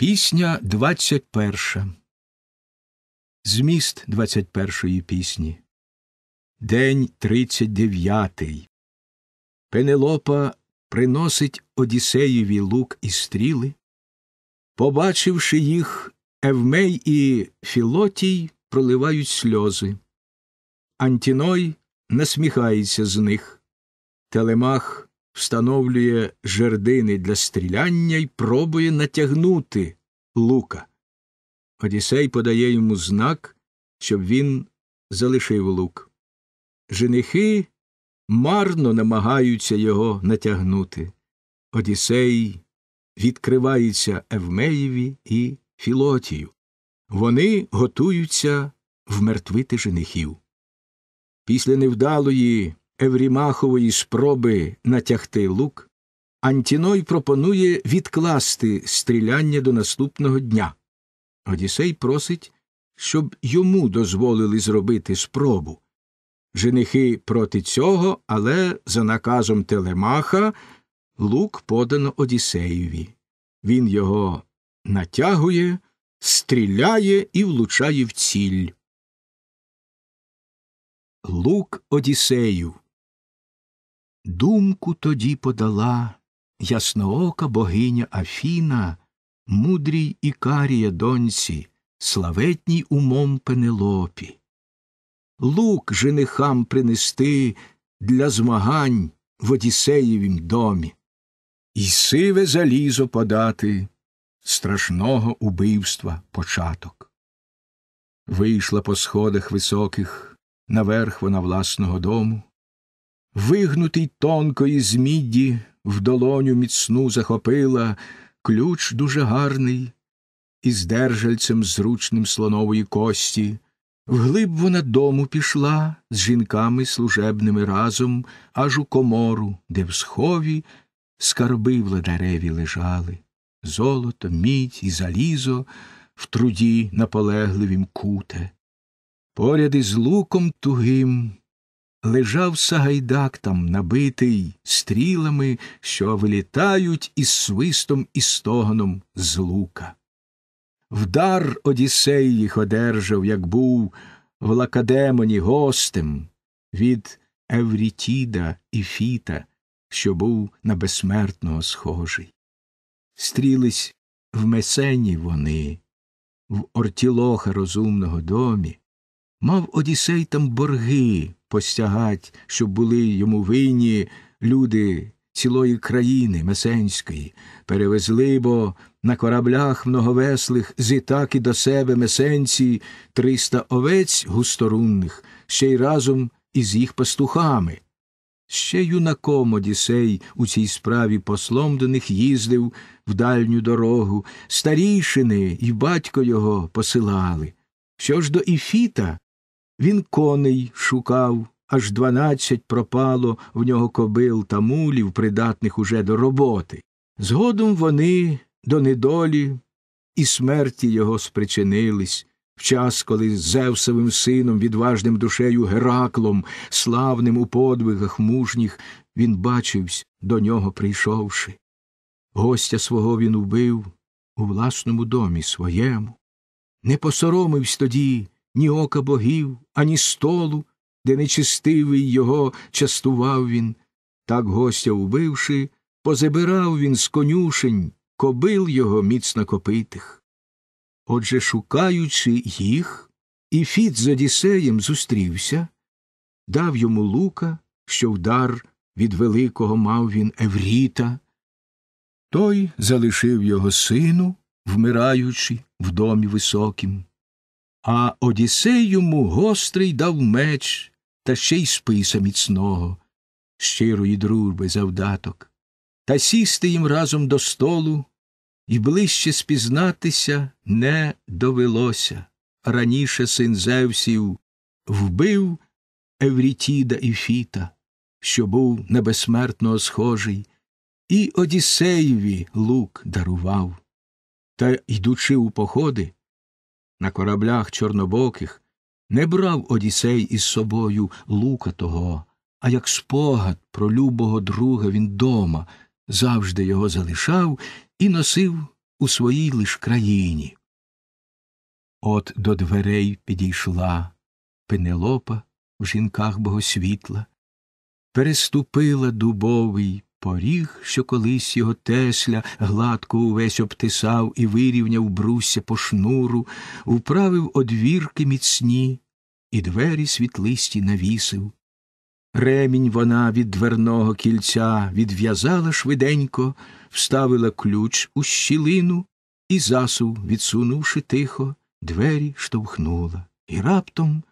Пісня двадцять перша. Зміст двадцять першої пісні. День тридцять дев'ятий. Пенелопа приносить Одіссеєві лук і стріли. Побачивши їх, Евмей і Філотій проливають сльози. Антіной насміхається з них. Телемах встановлює жердини для стріляння і пробує натягнути лука. Одісей подає йому знак, щоб він залишив лук. Женихи марно намагаються його натягнути. Одісей відкривається Евмеєві і Філотію. Вони готуються вмертвити женихів. Після невдалої Еврімахової спроби натягти лук, Антіной пропонує відкласти стріляння до наступного дня. Одісей просить, щоб йому дозволили зробити спробу. Женихи проти цього, але за наказом Телемаха лук подано Одіссеєві. Він його натягує, стріляє і влучає в ціль. Лук Одіссею Думку тоді подала ясноока богиня Афіна, мудрій Ікарія доньці, славетній умом Пенелопі. Лук женихам принести для змагань в Одіссеєвім домі, І сиве залізо подати страшного убивства початок. Вийшла по сходах високих наверх вона власного дому вигнутий тонкої з міді, в долоню міцну захопила ключ дуже гарний, із держальцем зручним слонової кості. Вглиб вона дому пішла з жінками служебними разом аж у комору, де в схові скарби в ладареві лежали, золото, мідь і залізо в труді наполегливім куте. Поряд із луком тугим лежав Сагайдак там, набитий стрілами, що вилітають із свистом і стогоном з лука. Вдар Одіссей їх одержав, як був в лакадемоні гостем від Еврітіда і Фіта, що був на безсмертного схожий. Стрілись в месені вони, в ортілоха розумного домі, Мав Одісей там борги постягать, щоб були йому винні люди цілої країни Месенської, перевезли бо на кораблях многовеслих зітаки до себе месенці триста овець густорунних, ще й разом із їх пастухами. Ще юнаком Одісей у цій справі послом до них їздив в дальню дорогу, старішини і батько його посилали. Що ж до Іфіта, він коней шукав, аж дванадцять пропало в нього кобил та мулів, придатних уже до роботи. Згодом вони до недолі і смерті його спричинились. В час, коли з Зевсовим сином, відважним душею Гераклом, славним у подвигах мужніх, він бачився, до нього прийшовши. Гостя свого він убив у власному домі своєму. Не посоромився тоді ні ока богів, ані столу, де нечистивий його частував він. Так гостя убивши, позабирав він з конюшень кобил його міцно копитих. Отже, шукаючи їх, і Фіт з Одіссеєм зустрівся, дав йому лука, що вдар від великого мав він Евріта. Той залишив його сину, вмираючи в домі високім. А Одіссей йому гострий дав меч, та ще й списа міцного, щирої дружби завдаток, та сісти їм разом до столу і ближче спізнатися не довелося. Раніше син Зевсів вбив Еврітіда і Фіта, що був на схожий, і Одісеєві лук дарував. Та, йдучи у походи, на кораблях чорнобоких не брав одісей із собою лука того, а як спогад про любого друга він дома завжди його залишав і носив у своїй лиш країні. От до дверей підійшла Пенелопа в жінках богосвітла, переступила дубовий Поріг, що колись його тесля гладко увесь обтисав і вирівняв брусся по шнуру, управив одвірки міцні, і двері світлисті навісив. Ремінь вона від дверного кільця відв'язала швиденько, вставила ключ у щілину і засув, відсунувши тихо, двері штовхнула. І раптом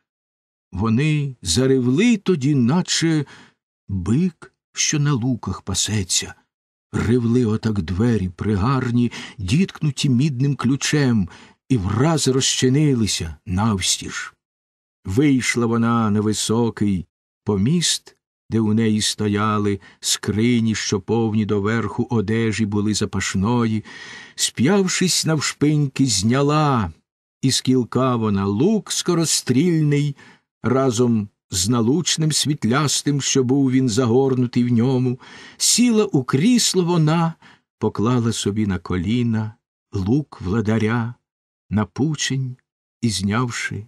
вони заревли тоді, наче бик що на луках пасеться. Ривливо отак двері пригарні, діткнуті мідним ключем, і враз розчинилися навстіж. Вийшла вона на високий поміст, де у неї стояли скрині, що повні доверху одежі були запашної, сп'явшись навшпиньки, зняла, і з кілка вона лук скорострільний разом з налучним світлястим, що був він загорнутий в ньому, сіла у крісло вона, поклала собі на коліна лук владаря, на пучень і знявши,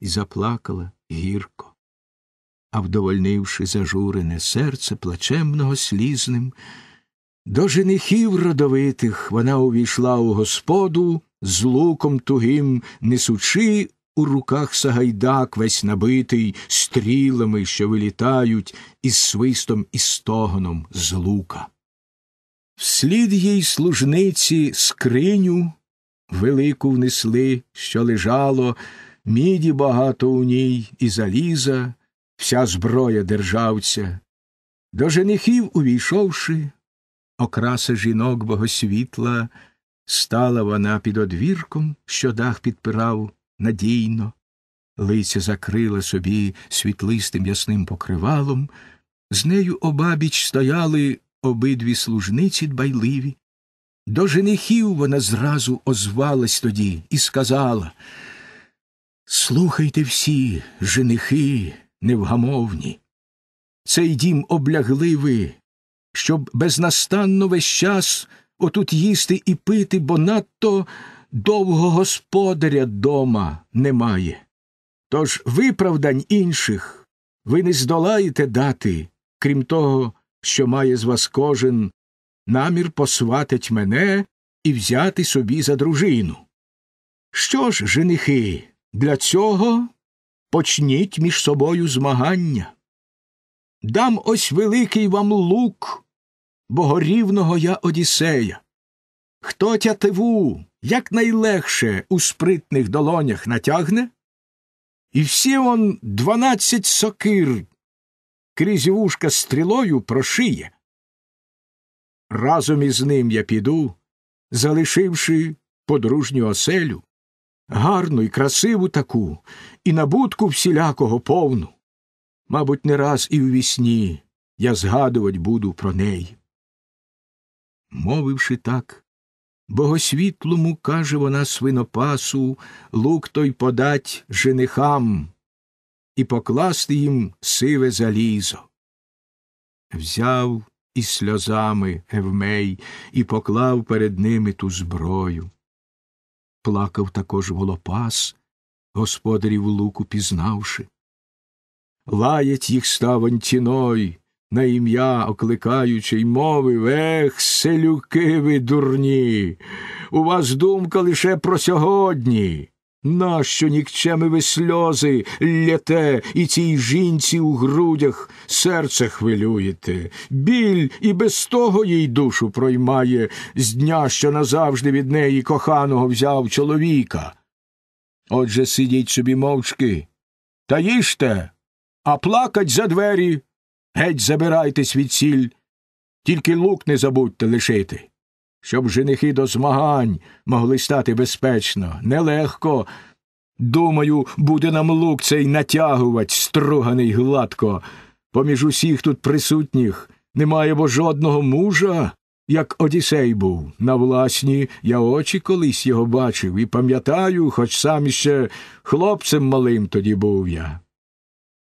і заплакала гірко. А вдовольнивши зажурене серце плачемного слізним, до женихів родовитих вона увійшла у господу з луком тугим, несучи у руках Сагайдак весь набитий стрілами, що вилітають, із свистом і стогоном з лука. Вслід їй служниці скриню велику внесли, що лежало, міді багато у ній і заліза, вся зброя державця. До женихів увійшовши, окраса жінок богосвітла, стала вона під одвірком, що дах підпирав, надійно, лиця закрила собі світлистим ясним покривалом, з нею обабіч стояли обидві служниці дбайливі. До женихів вона зразу озвалась тоді і сказала Слухайте всі, женихи невгамовні, цей дім облягли ви, щоб безнастанно весь час отут їсти і пити, бо надто довго господаря дома немає. Тож виправдань інших ви не здолаєте дати, крім того, що має з вас кожен намір посватить мене і взяти собі за дружину. Що ж, женихи, для цього почніть між собою змагання. Дам ось великий вам лук, богорівного я Одіссея. Хто тятиву якнайлегше у спритних долонях натягне, і всі он дванадцять сокир крізь вушка стрілою прошиє. Разом із ним я піду, залишивши подружню оселю, гарну і красиву таку, і набутку всілякого повну. Мабуть, не раз і ввісні я згадувати буду про неї. Мовивши так, Богосвітлому каже вона свинопасу, лук той подать женихам і покласти їм сиве залізо. Взяв і сльозами Евмей і поклав перед ними ту зброю. Плакав також волопас, господарів луку пізнавши. Лаять їх став антіной, на ім'я окликаючи, й мовив Ех, селюки ви дурні. У вас думка лише про сьогодні. Нащо нікчеми ви сльози лєте і цій жінці у грудях серце хвилюєте, біль і без того їй душу проймає з дня, що назавжди від неї коханого взяв чоловіка. Отже сидіть собі мовчки та їжте, а плакать за двері Геть забирайтесь від сіль, тільки лук не забудьте лишити, щоб женихи до змагань могли стати безпечно, нелегко. Думаю, буде нам лук цей натягувать, струганий гладко. Поміж усіх тут присутніх немає бо жодного мужа, як Одісей був. На власні я очі колись його бачив і пам'ятаю, хоч сам іще хлопцем малим тоді був я.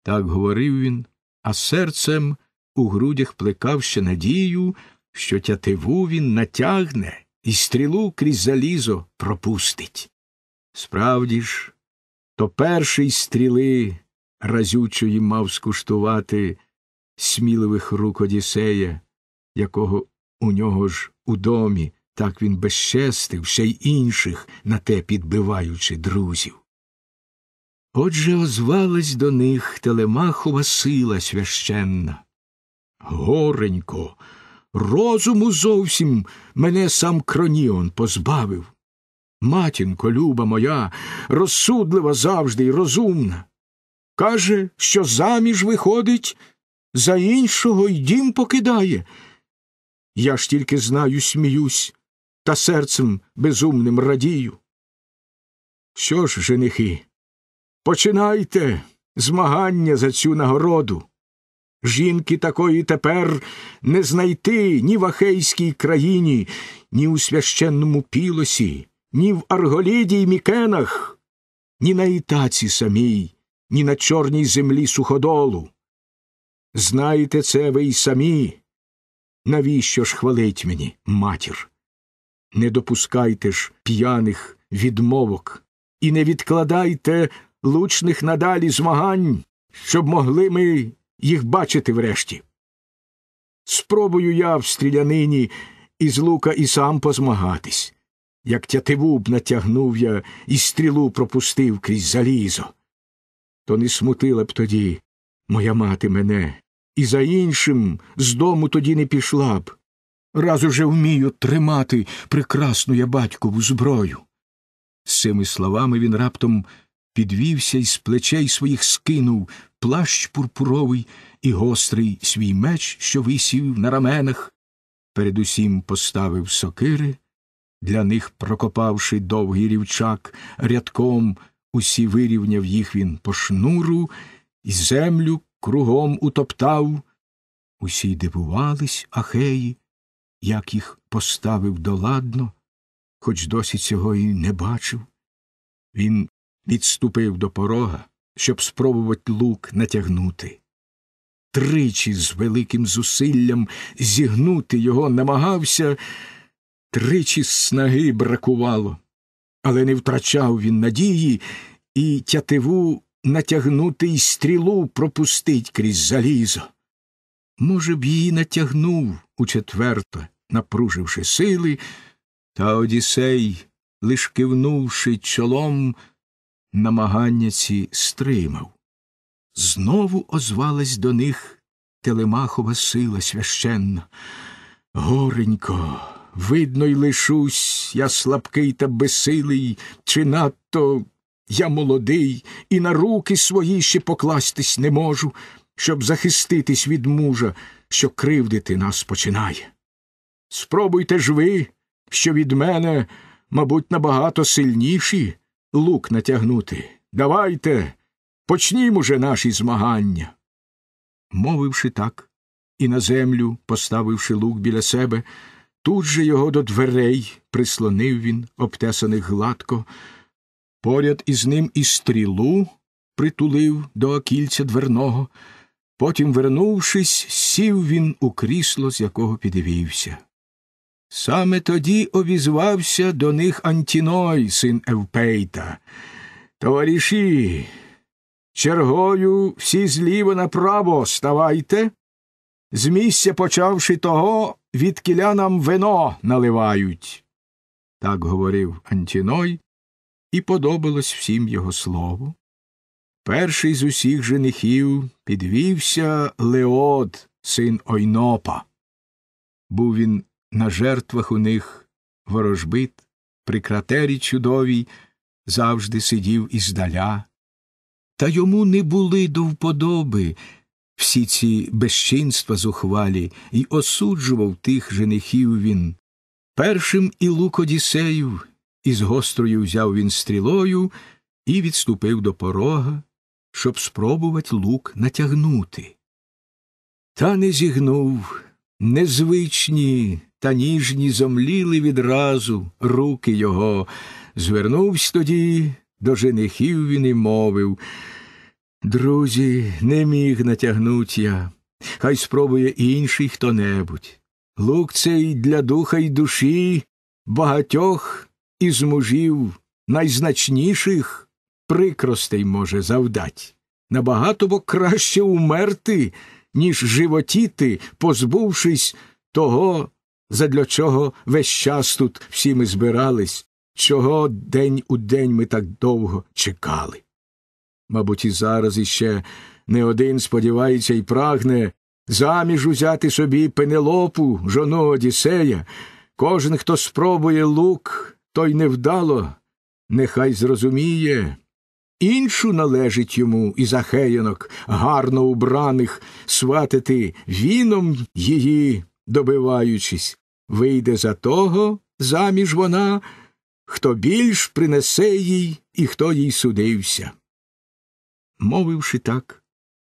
Так говорив він а серцем у грудях плекав ще надію, що тятиву він натягне і стрілу крізь залізо пропустить. Справді ж, то перший стріли разючої мав скуштувати сміливих рук Одіссея, якого у нього ж у домі так він безчестив ще й інших, на те підбиваючи друзів. Отже, озвалась до них Телемахова сила священна. Горенько, розуму зовсім мене сам Кроніон позбавив. Матінко, люба моя, розсудлива завжди й розумна. Каже, що заміж виходить, за іншого й дім покидає. Я ж тільки знаю, сміюсь, та серцем безумним радію. Що ж, женихи, Починайте змагання за цю нагороду. Жінки такої тепер не знайти ні в Ахейській країні, ні у священному пілосі, ні в Арголіді й Мікенах, ні на Ітаці самій, ні на чорній землі суходолу. Знаєте це ви й самі. Навіщо ж хвалить мені, матір? Не допускайте ж п'яних відмовок і не відкладайте лучних надалі змагань, щоб могли ми їх бачити врешті. Спробую я в стрілянині із лука і сам позмагатись, як тятиву б натягнув я і стрілу пропустив крізь залізо. То не смутила б тоді моя мати мене, і за іншим з дому тоді не пішла б. Раз уже вмію тримати прекрасну я батькову зброю. З цими словами він раптом підвівся й з плечей своїх скинув плащ пурпуровий і гострий свій меч, що висів на раменах, передусім поставив сокири, для них прокопавши довгий рівчак рядком, усі вирівняв їх він по шнуру, і землю кругом утоптав. Усі дивувались ахеї, як їх поставив доладно, хоч досі цього і не бачив. Він відступив до порога, щоб спробувати лук натягнути. Тричі з великим зусиллям зігнути його намагався, тричі снаги бракувало, але не втрачав він надії і тятиву натягнути й стрілу пропустить крізь залізо. Може б, її натягнув у четверто, напруживши сили, та Одіссей, лиш кивнувши чолом, намагання ці стримав. Знову озвалась до них Телемахова сила священна. Горенько, видно, й лишусь, я слабкий та безсилий, чи надто я молодий, і на руки свої ще покластись не можу, щоб захиститись від мужа, що кривдити нас починає. Спробуйте ж ви, що від мене, мабуть, набагато сильніші, лук натягнути. Давайте, почнімо же наші змагання. Мовивши так, і на землю, поставивши лук біля себе, тут же його до дверей прислонив він, обтесаних гладко, поряд із ним і стрілу притулив до окільця дверного, потім, вернувшись, сів він у крісло, з якого підвівся. Саме тоді обізвався до них Антіной, син Евпейта. Товариші, чергою всі зліво направо ставайте, з місця почавши того, від кіля нам вино наливають. Так говорив Антіной, і подобалось всім його слово. Перший з усіх женихів підвівся Леод, син Ойнопа. Був він на жертвах у них ворожбит, при кратері чудовій завжди сидів іздаля, та йому не були до вподоби всі ці безчинства зухвалі, і осуджував тих женихів він. Першим і лук Одісеїв, із гострою взяв він стрілою і відступив до порога, щоб спробувати лук натягнути. Та не зігнув незвичні та ніжні зомліли відразу руки його. звернувсь тоді до женихів він і мовив. Друзі, не міг натягнуть я, хай спробує інший хто небудь. Лук цей для духа й душі багатьох із мужів найзначніших прикростей може завдать. Набагато бо краще умерти, ніж животіти, позбувшись того задля чого весь час тут всі ми збирались, чого день у день ми так довго чекали. Мабуть, і зараз іще не один сподівається і прагне заміж узяти собі пенелопу, жону Одіссея, кожен, хто спробує лук, той невдало, нехай зрозуміє. Іншу належить йому із ахеянок, гарно убраних, сватити віном її добиваючись, вийде за того заміж вона, хто більш принесе їй і хто їй судився. Мовивши так,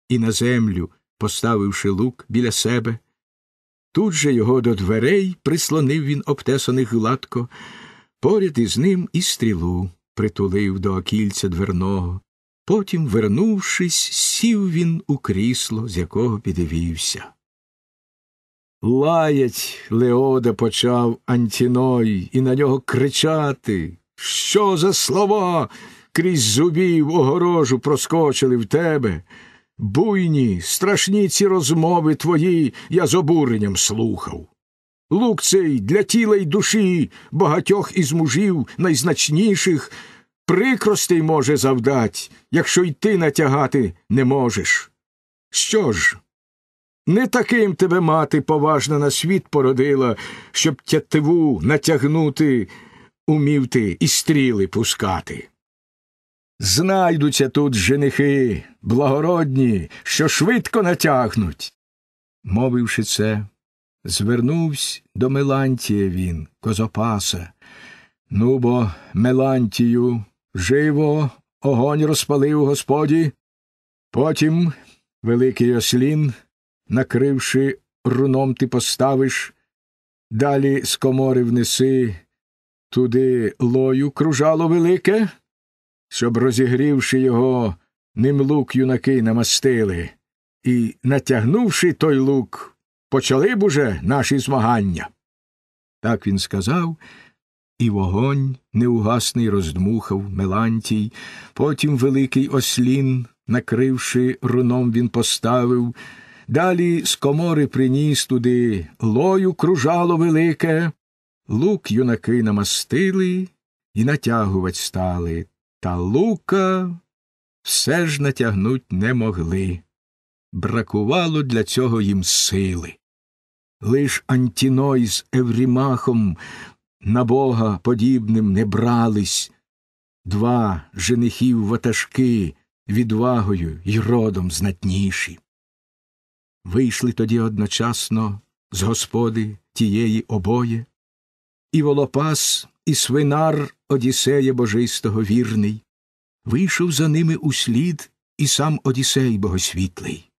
і на землю, поставивши лук біля себе, тут же його до дверей прислонив він обтесаних гладко, поряд із ним і стрілу притулив до окільця дверного. Потім, вернувшись, сів він у крісло, з якого підвівся. Лаять Леода почав Антіной і на нього кричати. Що за слова? Крізь зубів огорожу проскочили в тебе. Буйні, страшні ці розмови твої я з обуренням слухав. Лук цей для тіла й душі багатьох із мужів найзначніших прикростей може завдать, якщо й ти натягати не можеш. Що ж, не таким тебе мати поважна на світ породила, щоб тятиву натягнути, умів ти і стріли пускати. Знайдуться тут женихи благородні, що швидко натягнуть. Мовивши це, звернувся до Мелантія він, козопаса. Ну бо, Мелантію, живо огонь розпалив господі. Потім великий ослін накривши руном, ти поставиш, далі з комори внеси туди лою кружало велике, щоб, розігрівши його, ним лук юнаки намастили, і, натягнувши той лук, почали б уже наші змагання. Так він сказав. І вогонь неугасний роздмухав Мелантій, потім великий ослін, накривши руном, він поставив. Далі з комори приніс туди лою кружало велике, лук юнаки намастили і натягувать стали, та лука все ж натягнуть не могли. Бракувало для цього їм сили. Лиш Антіной з Еврімахом на бога подібним не брались, два женихів ватажки відвагою й родом знатніші. Вийшли тоді одночасно з господи тієї обоє, і волопас, і свинар Одіссея божистого вірний, вийшов за ними услід і сам Одіссей богосвітлий.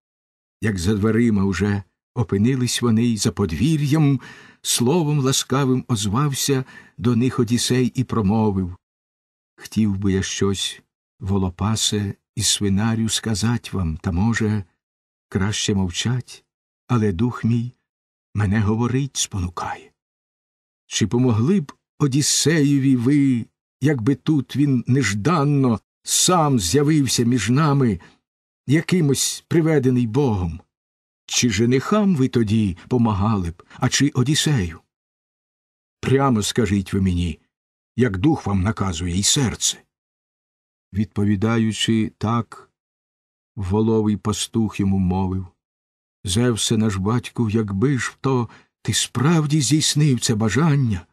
Як за дверима уже опинились вони й за подвір'ям, словом ласкавим озвався до них Одіссей і промовив Хтів би я щось, волопасе і свинарю, сказать вам, та може. Краще мовчать, але дух мій мене говорить спонукає. Чи помогли б Одіссеєві ви, якби тут він нежданно сам з'явився між нами, якимось приведений богом? Чи женихам ви тоді помагали б, а чи Одіссею? Прямо скажіть ви мені, як дух вам наказує і серце. Відповідаючи так, воловий пастух йому мовив. Зевсе наш батьку, якби ж то ти справді здійснив це бажання.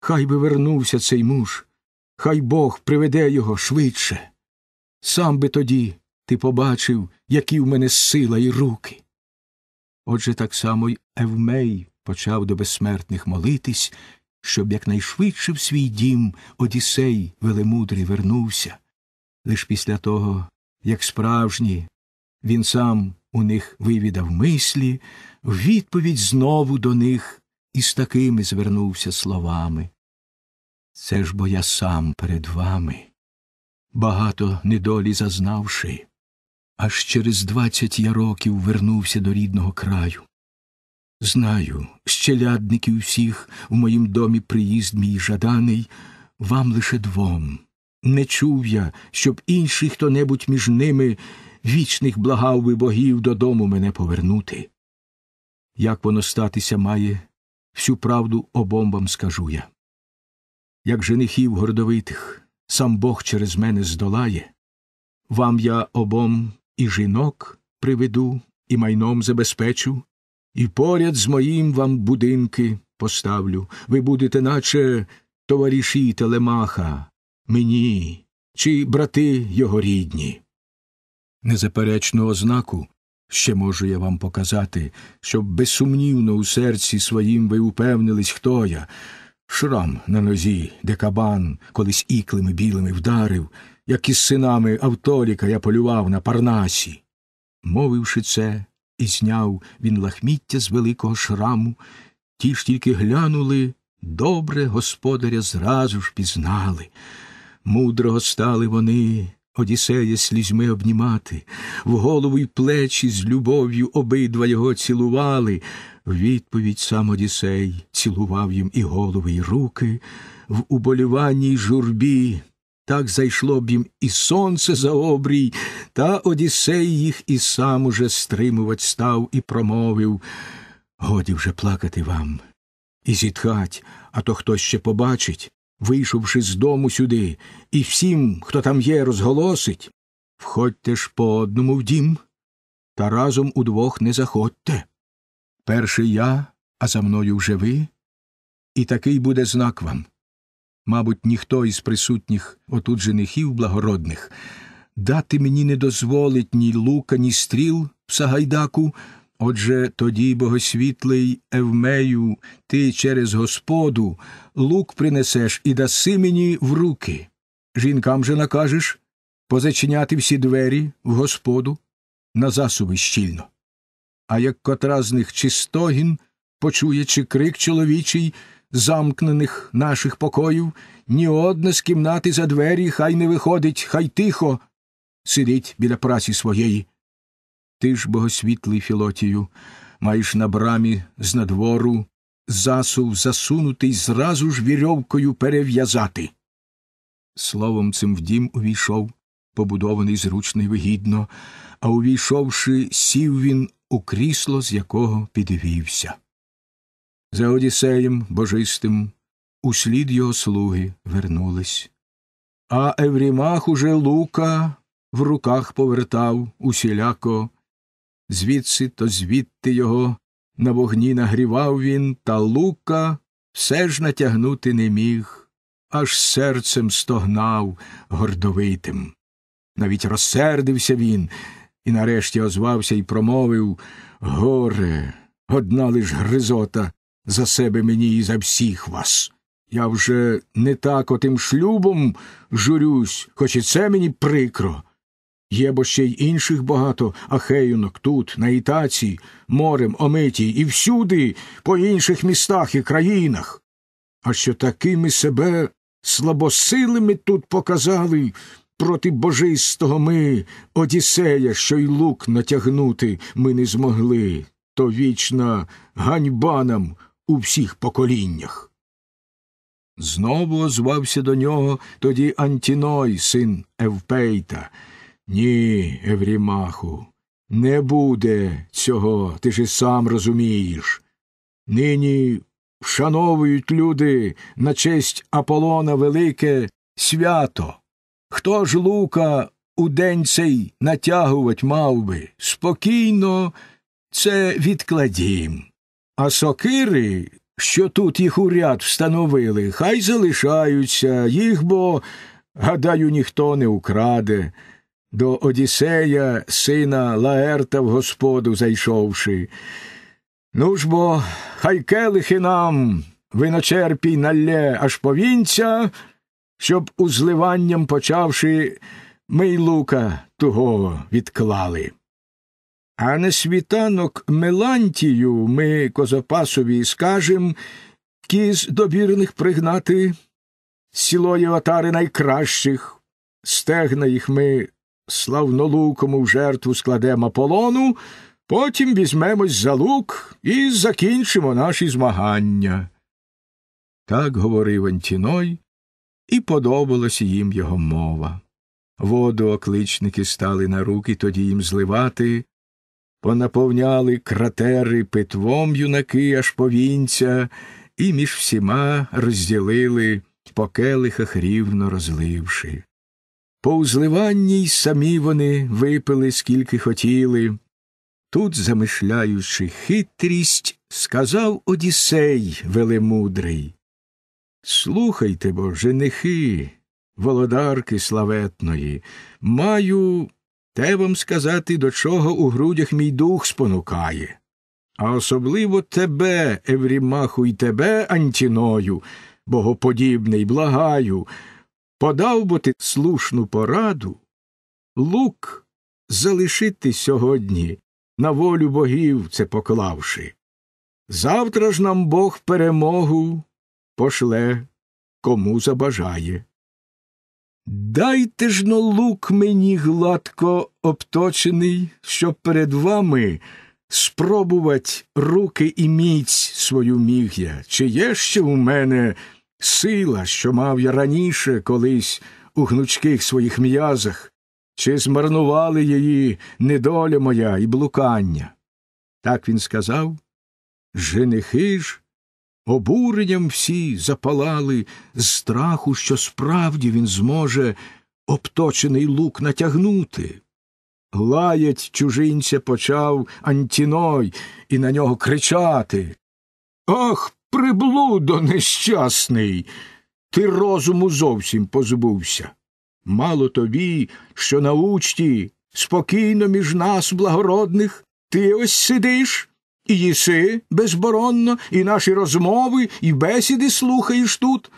Хай би вернувся цей муж, хай Бог приведе його швидше. Сам би тоді ти побачив, які в мене сила і руки. Отже, так само й Евмей почав до безсмертних молитись, щоб якнайшвидше в свій дім одісей велемудрий вернувся. Лиш після того як справжні. Він сам у них вивідав мислі, в відповідь знову до них і з такими звернувся словами. Це ж бо я сам перед вами, багато недолі зазнавши, аж через двадцять я років вернувся до рідного краю. Знаю, щелядників усіх у моїм домі приїзд мій жаданий, вам лише двом не чув я, щоб інший хто небудь між ними вічних благав би богів додому мене повернути. Як воно статися має, всю правду обом вам скажу я. Як женихів гордовитих сам Бог через мене здолає, вам я обом і жінок приведу, і майном забезпечу, і поряд з моїм вам будинки поставлю, ви будете, наче товариші телемаха мені чи брати його рідні. Незаперечну ознаку ще можу я вам показати, щоб безсумнівно у серці своїм ви упевнились, хто я. Шрам на нозі, де кабан колись іклими білими вдарив, як із синами Автоліка я полював на парнасі. Мовивши це, і зняв він лахміття з великого шраму, ті ж тільки глянули добре господаря зразу ж пізнали. Мудрого стали вони, Одіссея слізьми обнімати, в голову й плечі з любов'ю обидва його цілували. В відповідь сам Одіссей цілував їм і голови, і руки, в уболіванні й журбі. Так зайшло б їм і сонце за обрій, та Одіссей їх і сам уже стримувать став і промовив Годі вже плакати вам. І зітхать, а то хтось ще побачить вийшовши з дому сюди, і всім, хто там є, розголосить, входьте ж по одному в дім, та разом удвох не заходьте. Перший я, а за мною вже ви, і такий буде знак вам. Мабуть, ніхто із присутніх отут женихів благородних дати мені не дозволить ні лука, ні стріл в Сагайдаку, Отже, тоді, богосвітлий Евмею, ти через Господу лук принесеш і даси мені в руки. Жінкам же накажеш позачиняти всі двері в Господу на засуви щільно. А як котра з них чистогін, почуючи крик чоловічий, замкнених наших покоїв, ні одна з кімнати за двері хай не виходить, хай тихо сидить біля праці своєї. Ти ж, богосвітлий Філотію, маєш на брамі з надвору засув засунутий зразу ж вірьовкою перев'язати. Словом цим в дім увійшов, побудований зручно й вигідно, а увійшовши, сів він у крісло, з якого підвівся. За Одіссеєм божистим услід його слуги вернулись. А Еврімах уже лука в руках повертав усіляко звідси то звідти його, на вогні нагрівав він, та лука все ж натягнути не міг, аж серцем стогнав гордовитим. Навіть розсердився він і нарешті озвався і промовив Горе, одна лиш гризота за себе мені і за всіх вас. Я вже не так отим шлюбом журюсь, хоч і це мені прикро. Є бо ще й інших багато ахеюнок тут, на Ітаці, морем, омитій і всюди, по інших містах і країнах. А що такими себе слабосилими тут показали проти божистого ми, Одіссея, що й лук натягнути ми не змогли, то вічна ганьба нам у всіх поколіннях. Знову озвався до нього тоді Антіной, син Евпейта. Ні, Еврімаху, не буде цього, ти ж і сам розумієш. Нині вшановують люди на честь Аполлона Велике свято. Хто ж лука у день цей натягувать мав би? Спокійно це відкладім. А сокири, що тут їх уряд встановили, хай залишаються, їх бо, гадаю, ніхто не украде до Одіссея, сина Лаерта в господу зайшовши. Ну ж бо, хай келихи нам виночерпій налє аж повінця, щоб узливанням почавши, ми й лука тугого відклали. А не світанок Мелантію ми козопасові скажем, кіз добірних пригнати, сілої отари найкращих, стегна їх ми славнолукому в жертву складемо полону, потім візьмемось за лук і закінчимо наші змагання. Так говорив Антіной, і подобалася їм його мова. Воду окличники стали на руки тоді їм зливати, понаповняли кратери питвом юнаки аж повінця, і між всіма розділили по келихах рівно розливши. По узливанні й самі вони випили, скільки хотіли. Тут, замишляючи хитрість, сказав Одіссей велемудрий. Слухайте бо, женихи, володарки славетної, маю те вам сказати, до чого у грудях мій дух спонукає. А особливо тебе, Еврімаху, і тебе, Антіною, богоподібний, благаю. Подав би ти слушну пораду, лук залишити сьогодні, на волю богів це поклавши. Завтра ж нам Бог перемогу пошле, кому забажає. Дайте ж но лук мені гладко обточений, щоб перед вами спробувати руки і міць свою міг'я, чи є ще у мене сила, що мав я раніше колись у гнучких своїх м'язах, чи змарнували її недоля моя і блукання. Так він сказав. Женихи ж обуренням всі запалали з страху, що справді він зможе обточений лук натягнути. Лаять чужинця почав Антіной і на нього кричати. Ох, приблудо нещасний, ти розуму зовсім позбувся. Мало тобі, що на учті спокійно між нас, благородних, ти ось сидиш і їси безборонно, і наші розмови, і бесіди слухаєш тут.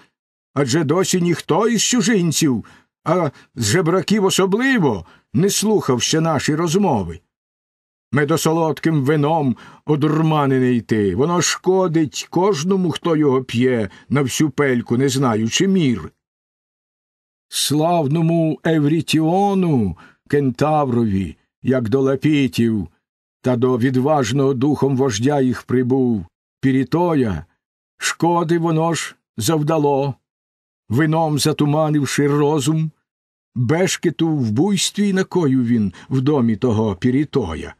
Адже досі ніхто із чужинців, а з жебраків особливо не слухав ще наші розмови медосолодким вином одурманений йти. Воно шкодить кожному, хто його п'є на всю пельку, не знаючи мір. Славному Еврітіону кентаврові, як до лапітів, та до відважного духом вождя їх прибув, Пірітоя, шкоди воно ж завдало, вином затуманивши розум, бешкету в буйстві накою він в домі того Пірітоя.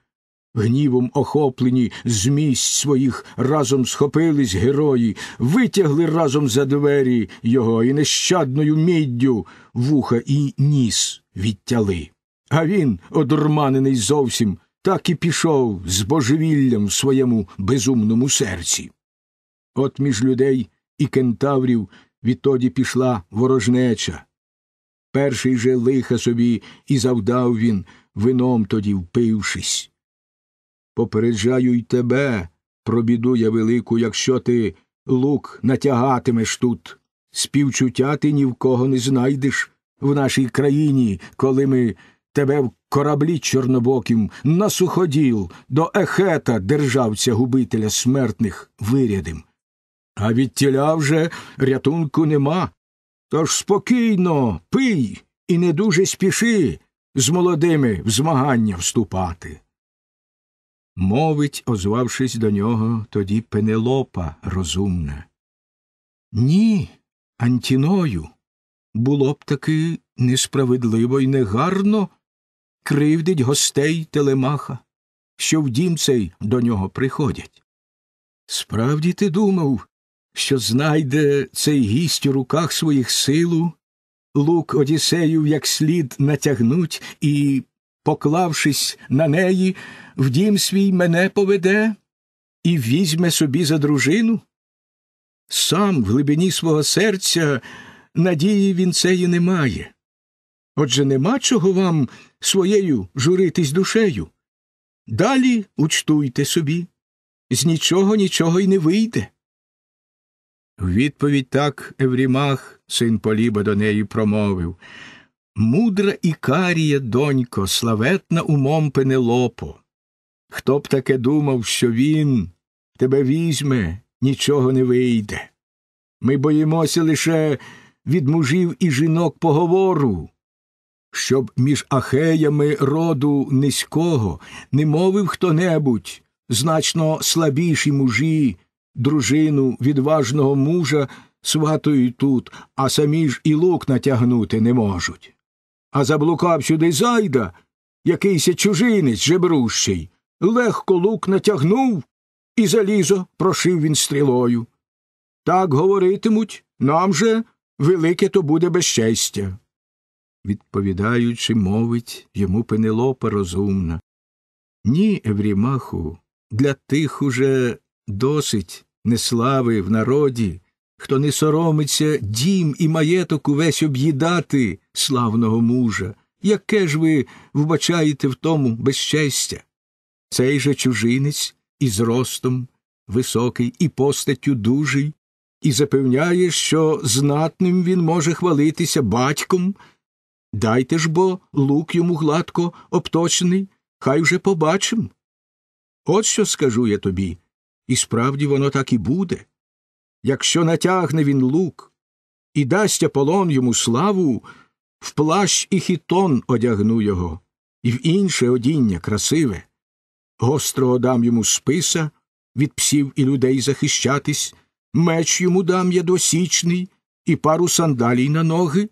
Гнівом охоплені з місць своїх разом схопились герої, витягли разом за двері його і нещадною міддю вуха і ніс відтяли. А він, одурманений зовсім, так і пішов з божевіллям в своєму безумному серці. От між людей і кентаврів відтоді пішла ворожнеча. Перший же лиха собі і завдав він, вином тоді впившись попереджаю й тебе, про біду я велику, якщо ти лук натягатимеш тут. Співчуття ти ні в кого не знайдеш в нашій країні, коли ми тебе в кораблі чорнобоким на суходіл до ехета державця губителя смертних вирядим. А від тіля вже рятунку нема. Тож спокійно пий і не дуже спіши з молодими в змагання вступати мовить, озвавшись до нього, тоді Пенелопа розумна. Ні, Антіною, було б таки несправедливо і негарно кривдить гостей Телемаха, що в дім цей до нього приходять. Справді ти думав, що знайде цей гість у руках своїх силу, лук Одіссеїв як слід натягнуть і поклавшись на неї, в дім свій мене поведе і візьме собі за дружину? Сам в глибині свого серця надії він цеї не має. Отже, нема чого вам своєю журитись душею. Далі учтуйте собі, з нічого нічого й не вийде. В відповідь так Еврімах, син Поліба, до неї промовив Мудра Ікарія, донько, славетна умом Пенелопо. Хто б таке думав, що він тебе візьме, нічого не вийде. Ми боїмося лише від мужів і жінок поговору, щоб між ахеями роду низького не мовив хто небудь значно слабіші мужі, дружину відважного мужа сватують тут, а самі ж і лук натягнути не можуть а заблукав сюди зайда, якийсь чужинець жебрущий, легко лук натягнув і залізо прошив він стрілою. Так говоритимуть, нам же велике то буде безчестя. Відповідаючи, мовить йому Пенелопа розумна. Ні, Еврімаху, для тих уже досить неслави в народі, хто не соромиться дім і маєток увесь об'їдати славного мужа. Яке ж ви вбачаєте в тому безчестя? Цей же чужинець із ростом високий, і постаттю дужий, і запевняє, що знатним він може хвалитися батьком. Дайте ж бо лук йому гладко обточений, хай вже побачим. От що скажу я тобі, і справді воно так і буде якщо натягне він лук, і дасть Аполлон йому славу, в плащ і хітон одягну його, і в інше одіння красиве. Гострого дам йому списа від псів і людей захищатись, меч йому дам я досічний, і пару сандалій на ноги,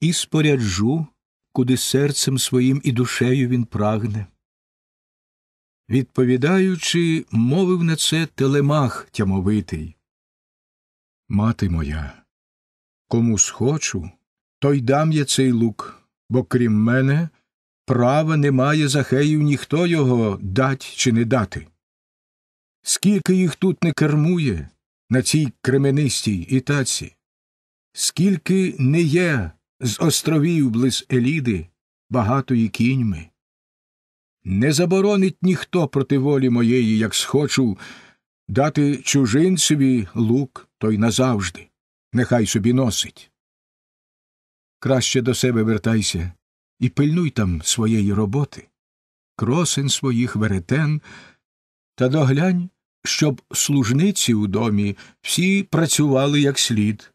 і споряджу, куди серцем своїм і душею він прагне. Відповідаючи, мовив на це телемах тямовитий. Мати моя, кому схочу, той дам я цей лук, бо крім мене, права немає захеїв ніхто його дать чи не дати. Скільки їх тут не кермує на цій кременистій ітаці, скільки не є з островів близ Еліди багатої кіньми. Не заборонить ніхто проти волі моєї, як схочу, дати чужинцеві лук той назавжди, нехай собі носить. Краще до себе вертайся і пильнуй там своєї роботи, кросин своїх веретен, та доглянь, щоб служниці у домі всі працювали як слід,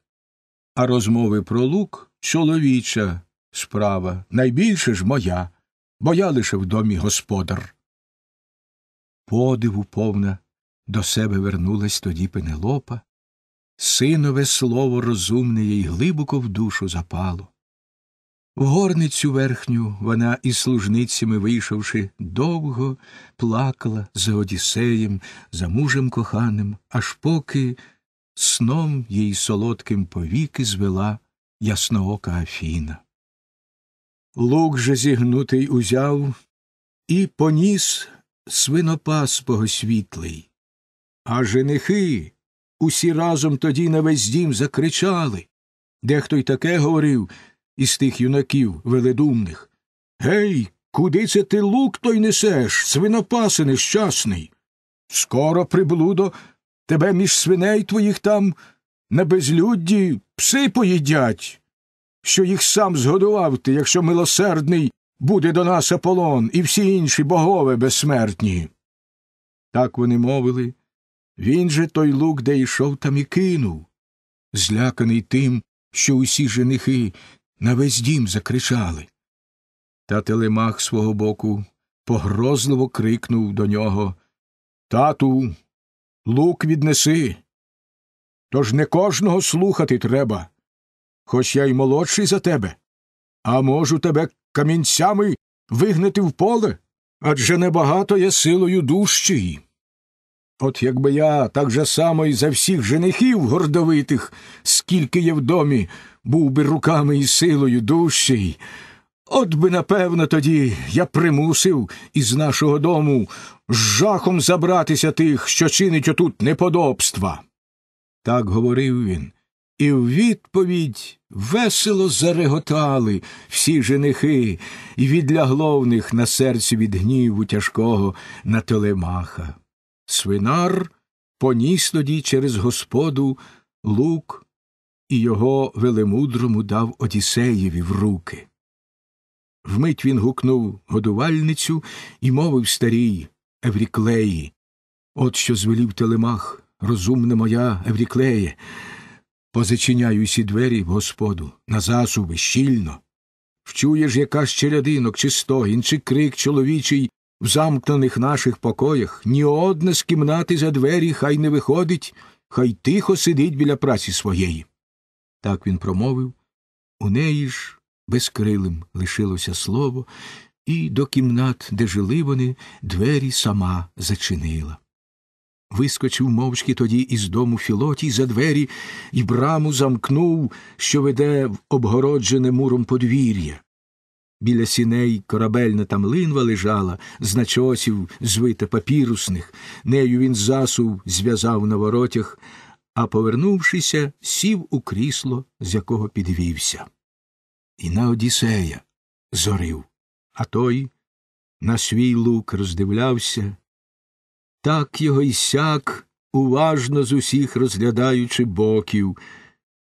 а розмови про лук чоловіча справа, найбільше ж моя, бо я лише в домі господар. Подиву повна до себе вернулась тоді пенелопа, Синове слово розумне їй глибоко в душу запало. В горницю верхню вона із служницями, вийшовши, довго плакала за Одіссеєм, за мужем коханим, аж поки сном їй солодким повіки звела ясноока Афіна. Лук же зігнутий узяв і поніс свинопас богосвітлий. А женихи Усі разом тоді на весь дім закричали. Дехто й таке говорив із тих юнаків веледумних. Гей, куди це ти лук той несеш, свинопаси нещасний? Скоро, приблудо, тебе між свиней твоїх там на безлюдді пси поїдять, що їх сам згодував ти, якщо милосердний буде до нас Аполлон і всі інші богове безсмертні. Так вони мовили. Він же той лук, де йшов, там і кинув, зляканий тим, що усі женихи на весь дім закричали. Та телемах свого боку погрозливо крикнув до нього Тату, лук віднеси. Тож не кожного слухати треба, хоч я й молодший за тебе, а можу тебе камінцями вигнати в поле, адже небагато я силою дужчий. От якби я так же само і за всіх женихів гордовитих, скільки є в домі, був би руками і силою дужчий, от би напевно тоді я примусив із нашого дому з жахом забратися тих, що чинить отут неподобства. Так говорив він, і в відповідь весело зареготали всі женихи, і відлягловних на серці від гніву тяжкого на телемаха. Свинар поніс тоді через господу лук і його велемудрому дав Одіссеєві в руки. Вмить він гукнув годувальницю і мовив старій Евріклеї. От що звелів телемах, розумне моя Евріклеє, позачиняю сі двері в господу, на засуби, щільно. Вчуєш, яка ще рядинок, чи стогін, чи крик чоловічий, в замкнених наших покоях ні одна з кімнати за двері хай не виходить, хай тихо сидить біля праці своєї. Так він промовив. У неї ж безкрилим лишилося слово, і до кімнат, де жили вони, двері сама зачинила. Вискочив мовчки тоді із дому Філотій за двері і браму замкнув, що веде в обгороджене муром подвір'я. Біля сіней корабельна там линва лежала, з начосів звита папірусних, нею він засув зв'язав на воротях, а, повернувшися, сів у крісло, з якого підвівся. І на Одіссея зорив, а той на свій лук роздивлявся. Так його й сяк, уважно з усіх розглядаючи боків,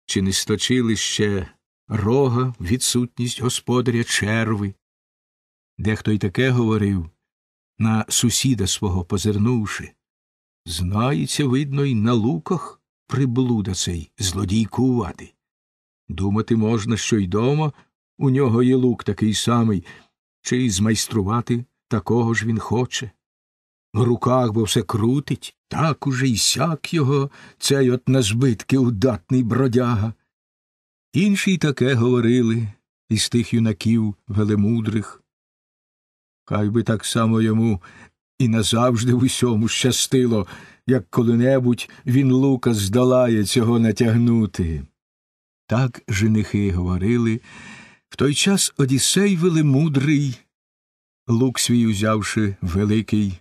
чи не сточили ще рога, відсутність господаря черви. Дехто й таке говорив, на сусіда свого позирнувши. Знається, видно, й на луках приблуда цей злодій кувати. Думати можна, що й дома у нього є лук такий самий, чи й змайструвати такого ж він хоче. В руках бо все крутить, так уже й сяк його, цей от на збитки удатний бродяга. Інші й таке говорили із тих юнаків велемудрих. Хай би так само йому і назавжди в усьому щастило, як коли-небудь він лука здолає цього натягнути. Так женихи говорили. В той час Одіссей велемудрий, лук свій узявши великий,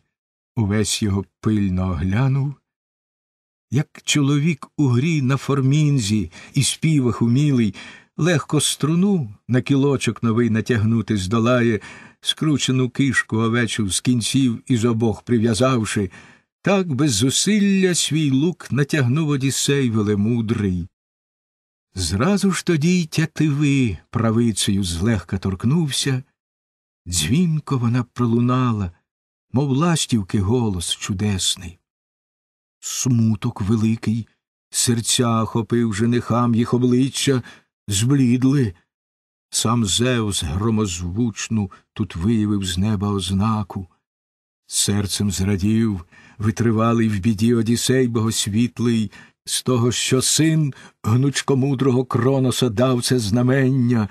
увесь його пильно оглянув як чоловік у грі на формінзі і співах умілий, легко струну на кілочок новий натягнути здолає, скручену кишку овечу з кінців і з обох прив'язавши, так без зусилля свій лук натягнув одісей велемудрий. Зразу ж тоді й тятиви правицею злегка торкнувся, дзвінко вона пролунала, мов ластівки голос чудесний. Смуток великий, серця охопив женихам їх обличчя, зблідли. Сам Зевс громозвучну тут виявив з неба ознаку. Серцем зрадів, витривалий в біді одісей богосвітлий, з того, що син гнучкомудрого Кроноса дав це знамення.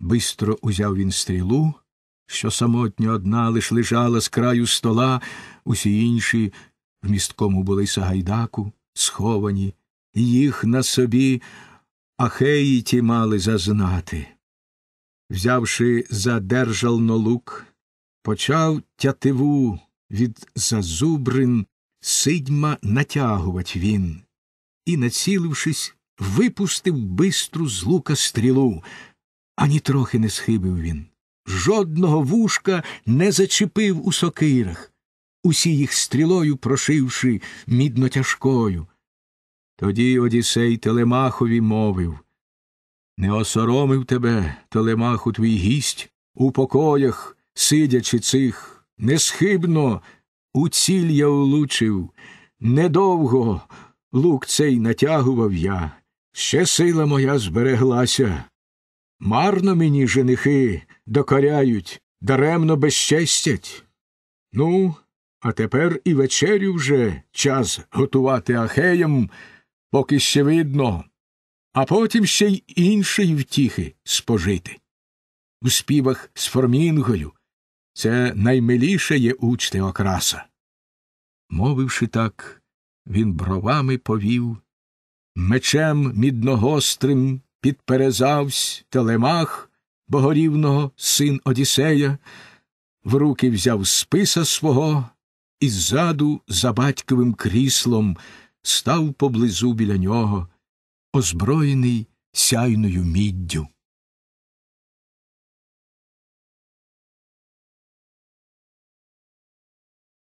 Бистро узяв він стрілу, що самотньо одна лиш лежала з краю стола, усі інші в місткому були Сагайдаку, сховані, їх на собі Ахеїті мали зазнати. Взявши за державно лук, почав тятиву від зазубрин сидьма натягувать він і, націлившись, випустив бистру з лука стрілу, ані трохи не схибив він. Жодного вушка не зачепив у сокирах усі їх стрілою прошивши мідно тяжкою. Тоді одісей Телемахові мовив Не осоромив тебе, Телемаху, твій гість, у покоях, сидячи цих, несхибно у ціль я улучив, недовго лук цей натягував я, ще сила моя збереглася. Марно мені женихи докоряють, даремно безчестять. Ну, а тепер і вечерю вже час готувати ахеям, поки ще видно, а потім ще й іншої втіхи спожити. У співах з Формінгою це наймиліше є учте окраса. Мовивши так, він бровами повів, мечем мідногострим підперезавсь телемах богорівного син Одіссея, в руки взяв списа свого і ззаду, за батьковим кріслом, став поблизу біля нього, озброєний сяйною міддю.